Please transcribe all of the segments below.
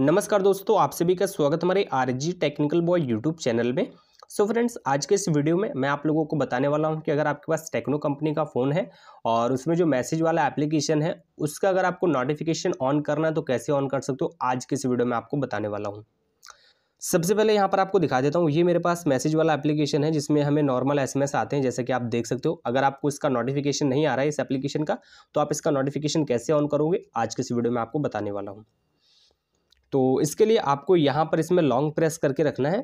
नमस्कार दोस्तों आप सभी का स्वागत हमारे G technical boy YouTube channel में सो so फ्रेंड्स आज के इस वीडियो में मैं आप लोगों को बताने वाला हूं कि अगर आपके पास टेक्नो कंपनी का फ़ोन है और उसमें जो मैसेज वाला एप्लीकेशन है उसका अगर आपको नोटिफिकेशन ऑन करना है तो कैसे ऑन कर सकते हो आज के इस वीडियो में आपको बताने वाला हूँ सबसे पहले यहाँ पर आपको दिखा देता हूँ ये मेरे पास मैसेज वाला एप्लीकेशन है जिसमें हमें नॉर्मल एसएमएस आते हैं जैसे कि आप देख सकते हो अगर आपको इसका नोटिफिकेशन नहीं आ रहा है इस एप्लीकेशन का तो आप इसका नोटिफिकेशन कैसे ऑन करोगे आज के इस वीडियो में आपको बताने वाला हूँ तो इसके लिए आपको यहाँ पर इसमें लॉन्ग प्रेस करके रखना है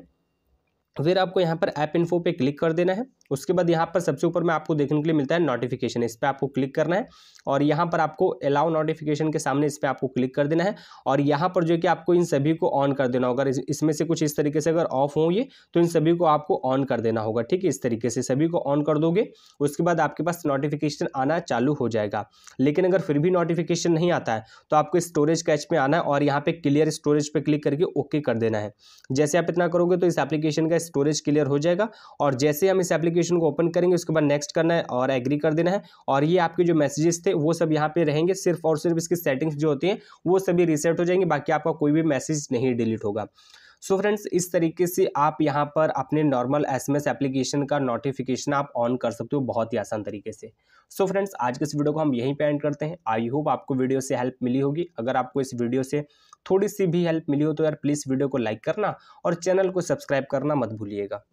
फिर आपको यहाँ पर ऐप इन्फो पे क्लिक कर देना है उसके बाद यहाँ पर सबसे ऊपर में आपको देखने के लिए मिलता है नोटिफिकेशन इस पर आपको क्लिक करना है और यहाँ पर आपको अलाउ नोटिफिकेशन के सामने इस पर आपको क्लिक कर देना है और यहाँ पर जो कि आपको इन सभी को ऑन कर देना होगा इसमें से कुछ इस तरीके से अगर ऑफ होंगे तो इन सभी को आपको ऑन कर देना होगा ठीक है इस तरीके से सभी को ऑन कर दोगे उसके बाद आपके पास नोटिफिकेशन आना चालू हो जाएगा लेकिन अगर फिर भी नोटिफिकेशन नहीं आता है तो आपको स्टोरेज कैच में आना है और यहाँ पे क्लियर स्टोरेज पर क्लिक करके ओके कर देना है जैसे आप इतना करोगे तो इस एप्लीकेशन का स्टोरेज क्लियर हो जाएगा और जैसे हम इस एप्लीकेशन एप्लीकेशन को ओपन करेंगे उसके बाद नेक्स्ट करना है और एग्री कर देना है और ये आपके जो मैसेजेस थे वो सब यहाँ पे रहेंगे सिर्फ और सिर्फ इसकी सेटिंग्स जो होती हैं वो सभी रिसेट हो जाएंगे बाकी आपका कोई भी मैसेज नहीं डिलीट होगा सो so फ्रेंड्स इस तरीके से आप यहाँ पर अपने नॉर्मल एस एम एप्लीकेशन का नोटिफिकेशन आप ऑन कर सकते हो बहुत ही आसान तरीके से सो so फ्रेंड्स आज के इस वीडियो को हम यहीं पे एंड करते हैं आई होप आपको वीडियो से हेल्प मिली होगी अगर आपको इस वीडियो से थोड़ी सी भी हेल्प मिली हो तो यार प्लीज़ वीडियो को लाइक करना और चैनल को सब्सक्राइब करना मत भूलिएगा